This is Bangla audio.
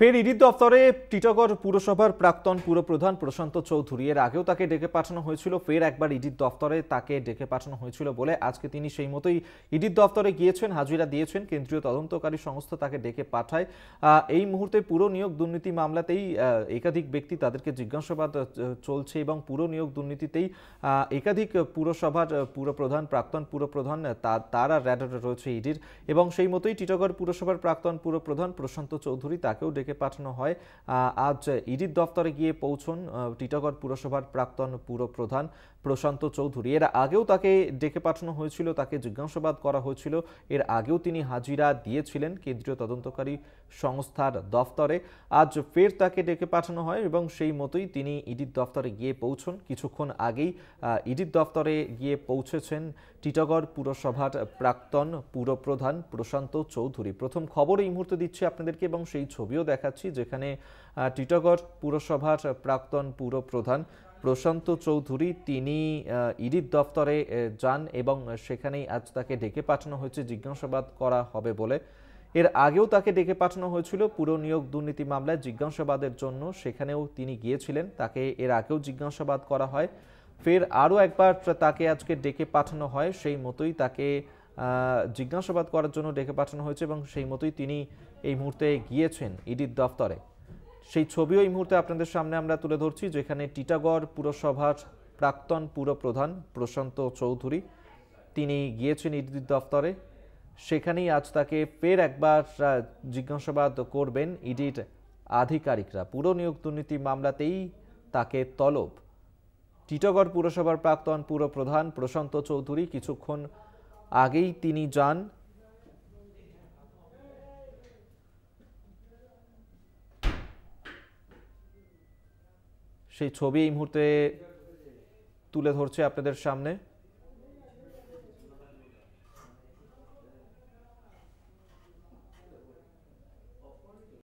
ফের ইডি দফতরে টিটগড় পুরসভার প্রাক্তন পুরপ্রধান প্রশান্ত চৌধুরী এর আগেও তাকে ডেকে পাঠানো হয়েছিল ফের একবার ইডির দফতরে তাকে ডেকে পাঠানো হয়েছিল বলে আজকে তিনি সেই মতোই ইডির দফতরে গিয়েছেন হাজিরা দিয়েছেন কেন্দ্রীয় তদন্তকারী সংস্থা তাকে ডেকে পাঠায় এই মুহূর্তে পুরো নিয়োগ দুর্নীতি মামলাতেই একাধিক ব্যক্তি তাদেরকে জিজ্ঞাসাবাদ চলছে এবং পুরো নিয়োগ দুর্নীতিতেই একাধিক পুরসভার পুরপ্রধান প্রাক্তন পুরপ্রধান তারা র্যাডারে রয়েছে ইডির এবং সেই মতোই টিটগড় পুরসভার প্রাক্তন পুরপ্রধান প্রশান্ত চৌধুরী তাকেও ডেকে থেকে পাঠানো হয় আজ ইডির দফতরে গিয়ে পৌঁছন টিটাগড় পুরসভার প্রাক্তন পুর প্রধান প্রশান্ত চৌধুরী এর আগেও তাকে ডেকে পাঠানো হয়েছিল তাকে জিজ্ঞাসাবাদ করা হয়েছিল এর আগেও তিনি হাজিরা দিয়েছিলেন কেন্দ্রীয় তদন্তকারী সংস্থার দফতরে আজ ফের তাকে ডেকে পাঠানো হয় এবং সেই মতোই তিনি ইডির দফতরে গিয়ে পৌঁছন কিছুক্ষণ আগেই ইডির দফতরে গিয়ে পৌঁছেছেন টিটাগড় পুরসভার প্রাক্তন পুরপ্রধান প্রশান্ত চৌধুরী প্রথম খবর এই মুহূর্তে দিচ্ছি আপনাদেরকে এবং সেই ছবিও দেখ দেখাচ্ছি যেখানে টিটাগড় পুরসভার প্রাক্তন পুর প্রধান প্রশান্ত চৌধুরী তিনি ইডির দপ্তরে যান এবং সেখানেই আজ তাকে ডেকে পাঠানো হয়েছে জিজ্ঞাসাবাদ করা হবে বলে এর আগেও তাকে ডেকে পাঠানো হয়েছিল পুর নিয়োগ দুর্নীতি মামলায় জিজ্ঞাসাবাদের জন্য সেখানেও তিনি গিয়েছিলেন তাকে এর আগেও জিজ্ঞাসাবাদ করা হয় ফের আরও একবার তাকে আজকে ডেকে পাঠানো হয় সেই মতোই তাকে জিজ্ঞাসাবাদ করার জন্য ডেকে পাঠানো হয়েছে এবং সেই মতোই তিনি এই মুহূর্তে গিয়েছেন ইডির দফতরে সেই ছবিও এই মুহূর্তে আপনাদের সামনে আমরা তুলে ধরছি যেখানে টিটাগড় পুরসভার প্রাক্তন পুরপ্রধান প্রশান্ত চৌধুরী তিনি গিয়েছেন ইডির দফতরে সেখানেই আজ তাকে ফের একবার জিজ্ঞাসাবাদ করবেন ইডির আধিকারিকরা পুরো নিয়োগ দুর্নীতি মামলাতেই তাকে তলব টিটাগড় পুরসভার প্রাক্তন পুরপ্রধান প্রশান্ত চৌধুরী কিছুক্ষণ আগেই তিনি যান সেই ছবি এই মুহূর্তে তুলে ধরছে আপনাদের সামনে